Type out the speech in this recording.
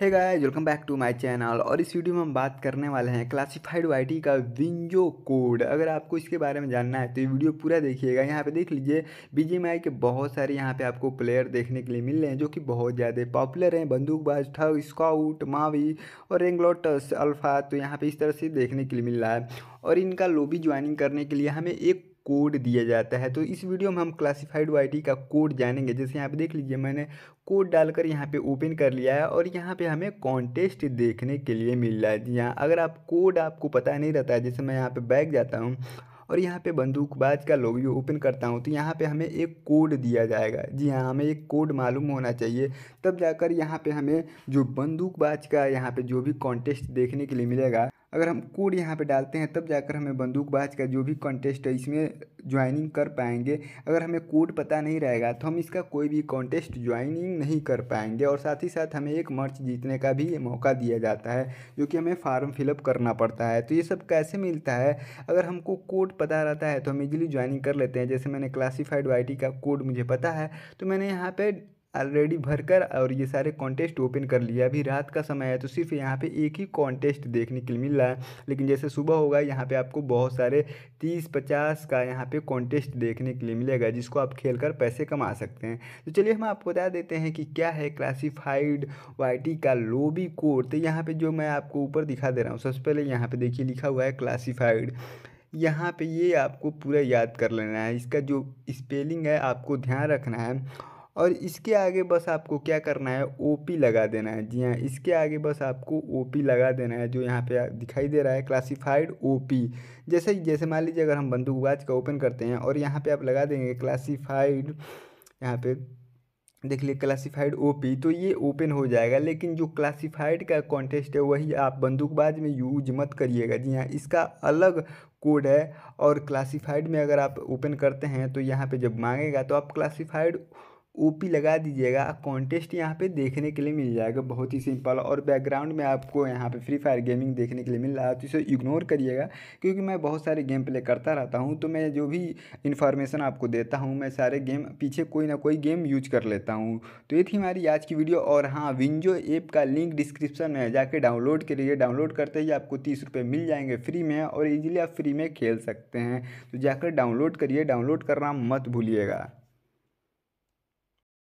है guys welcome back to my channel और इस वीडियो में हम बात करने वाले हैं क्लासिफाइड वाईटी का विंजो कोड अगर आपको इसके बारे में जानना है तो ये वीडियो पूरा देखिएगा यहाँ पे देख लीजिए बीजीएमआई के बहुत सारे यहाँ पे आपको प्लेयर देखने के लिए मिल रहे हैं जो कि बहुत ज़्यादा पॉपुलर हैं बंदूकबाज ठग स्काउट मावी और रेंगलोटस अल्फा तो यहाँ पर इस तरह से देखने के लिए मिल रहा है और इनका लोबी ज्वाइनिंग करने के लिए हमें एक कोड दिया जाता है तो इस वीडियो में हम क्लासिफाइड वाई का कोड जानेंगे जैसे यहाँ पे देख लीजिए मैंने कोड डालकर यहाँ पे ओपन कर लिया है और यहाँ पे हमें कॉन्टेस्ट देखने के लिए मिल रहा है जी हाँ अगर आप कोड आपको पता नहीं रहता है जैसे मैं यहाँ पे बैग जाता हूँ और यहाँ पे बंदूकबाज का लोगो ओपन करता हूँ तो यहाँ पे हमें एक कोड दिया जाएगा जी हाँ हमें एक कोड मालूम होना चाहिए तब जाकर यहाँ पे हमें जो बंदूकबाज का यहाँ पे जो भी कॉन्टेस्ट देखने के लिए मिलेगा अगर हम कोड यहाँ पे डालते हैं तब जाकर हमें बंदूकबाज का जो भी कॉन्टेस्ट है इसमें ज्वाइनिंग कर पाएंगे अगर हमें कोड पता नहीं रहेगा तो हम इसका कोई भी कॉन्टेस्ट ज्वाइनिंग नहीं कर पाएंगे और साथ ही साथ हमें एक मर्च जीतने का भी मौका दिया जाता है जो कि हमें फार्म फिलअप करना पड़ता है तो ये सब कैसे मिलता है अगर हमको कोड पता रहता है तो हम इजिली ज्वाइनिंग कर लेते हैं जैसे मैंने क्लासीफाइड वाई का कोड मुझे पता है तो मैंने यहाँ पर ऑलरेडी भरकर और ये सारे कॉन्टेस्ट ओपन कर लिया अभी रात का समय है तो सिर्फ यहाँ पे एक ही कॉन्टेस्ट देखने के लिए मिल रहा है लेकिन जैसे सुबह होगा यहाँ पे आपको बहुत सारे तीस पचास का यहाँ पे कॉन्टेस्ट देखने के लिए मिलेगा जिसको आप खेल कर पैसे कमा सकते हैं तो चलिए हम आपको बता देते हैं कि क्या है क्लासीफाइड वाई का लोबी कोड तो यहाँ पर जो मैं आपको ऊपर दिखा दे रहा हूँ सबसे पहले यहाँ पर देखिए लिखा हुआ है क्लासीफाइड यहाँ पे ये आपको पूरा याद कर लेना है इसका जो स्पेलिंग है आपको ध्यान रखना है और इसके आगे बस आपको क्या करना है ओ पी लगा देना है जी हाँ इसके आगे बस आपको ओ पी लगा देना है जो यहाँ पे दिखाई दे रहा है क्लासिफाइड ओ पी जैसे जैसे मान लीजिए अगर हम बंदूकबाज का ओपन करते हैं और यहाँ पे आप लगा देंगे क्लासिफाइड यहाँ पे देख क्लासीफाइड क्लासिफाइड ओपी तो ये ओपन हो जाएगा लेकिन जो क्लासिफाइड का कॉन्टेस्ट है वही आप बंदूकबाज में यूज मत करिएगा जी हाँ इसका अलग कोड है और क्लासिफाइड में अगर आप ओपन करते हैं तो यहाँ पे जब मांगेगा तो आप क्लासिफाइड ओ पी लगा दीजिएगा कॉन्टेस्ट यहाँ पे देखने के लिए मिल जाएगा बहुत ही सिंपल और बैकग्राउंड में आपको यहाँ पे फ्री फायर गेमिंग देखने के लिए मिल रहा है तो इसे इग्नोर करिएगा क्योंकि मैं बहुत सारे गेम प्ले करता रहता हूँ तो मैं जो भी इन्फॉर्मेशन आपको देता हूँ मैं सारे गेम पीछे कोई ना कोई गेम यूज कर लेता हूँ तो ये थी हमारी आज की वीडियो और हाँ विंजो ऐप का लिंक डिस्क्रिप्शन में जाके डाउनलोड करिए डाउनलोड करते ही आपको तीस रुपये मिल जाएंगे फ्री में और ईजिली आप फ्री में खेल सकते हैं तो जाकर डाउनलोड करिए डाउनलोड करना मत भूलिएगा